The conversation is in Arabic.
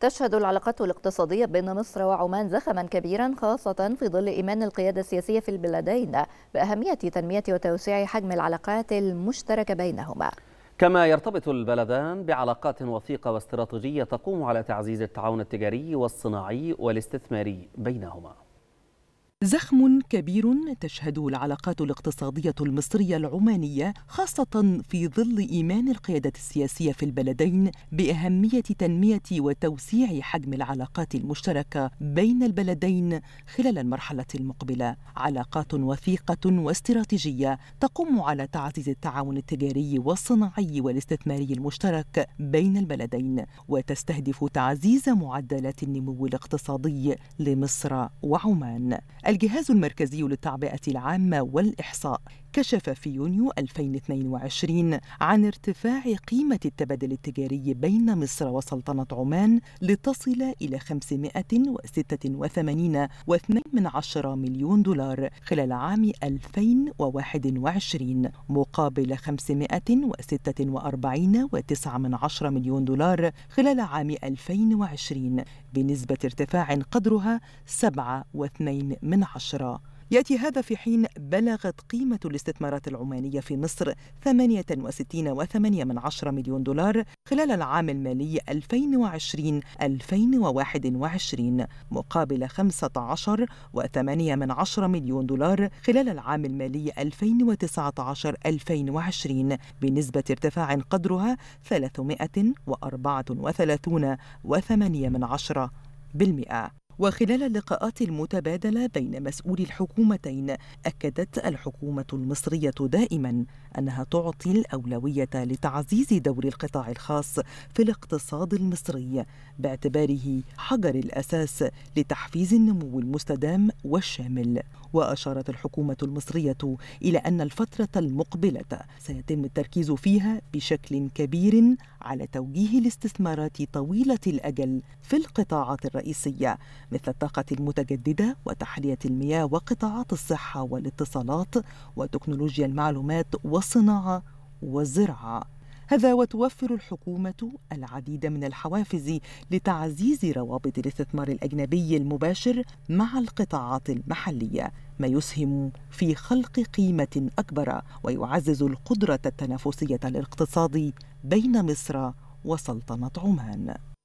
تشهد العلاقات الاقتصادية بين مصر وعمان زخما كبيرا خاصة في ظل إيمان القيادة السياسية في البلدين بأهمية تنمية وتوسيع حجم العلاقات المشتركة بينهما كما يرتبط البلدان بعلاقات وثيقة واستراتيجية تقوم على تعزيز التعاون التجاري والصناعي والاستثماري بينهما زخم كبير تشهده العلاقات الاقتصادية المصرية العمانية خاصة في ظل إيمان القيادة السياسية في البلدين بأهمية تنمية وتوسيع حجم العلاقات المشتركة بين البلدين خلال المرحلة المقبلة علاقات وثيقة واستراتيجية تقوم على تعزيز التعاون التجاري والصناعي والاستثماري المشترك بين البلدين وتستهدف تعزيز معدلات النمو الاقتصادي لمصر وعمان الجهاز المركزي للتعبئة العامة والإحصاء كشف في يونيو 2022 عن ارتفاع قيمة التبادل التجاري بين مصر وسلطنة عمان لتصل إلى 586.2 مليون دولار خلال عام 2021 مقابل 546.9 مليون دولار خلال عام 2020 بنسبة ارتفاع قدرها 7.2 يأتي هذا في حين بلغت قيمة الاستثمارات العمانية في مصر 68.8 من عشرة مليون دولار خلال العام المالي 2020-2021 مقابل 15.8 من عشرة مليون دولار خلال العام المالي 2019-2020 بنسبة ارتفاع قدرها 334.8 من عشرة بالمئة وخلال اللقاءات المتبادلة بين مسؤولي الحكومتين أكدت الحكومة المصرية دائما أنها تعطي الأولوية لتعزيز دور القطاع الخاص في الاقتصاد المصري باعتباره حجر الأساس لتحفيز النمو المستدام والشامل وأشارت الحكومة المصرية إلى أن الفترة المقبلة سيتم التركيز فيها بشكل كبير على توجيه الاستثمارات طويله الاجل في القطاعات الرئيسيه مثل الطاقه المتجدده وتحليه المياه وقطاعات الصحه والاتصالات وتكنولوجيا المعلومات والصناعه والزراعه هذا وتوفر الحكومة العديد من الحوافز لتعزيز روابط الاستثمار الأجنبي المباشر مع القطاعات المحلية ما يسهم في خلق قيمة أكبر ويعزز القدرة التنافسية الاقتصادي بين مصر وسلطنة عمان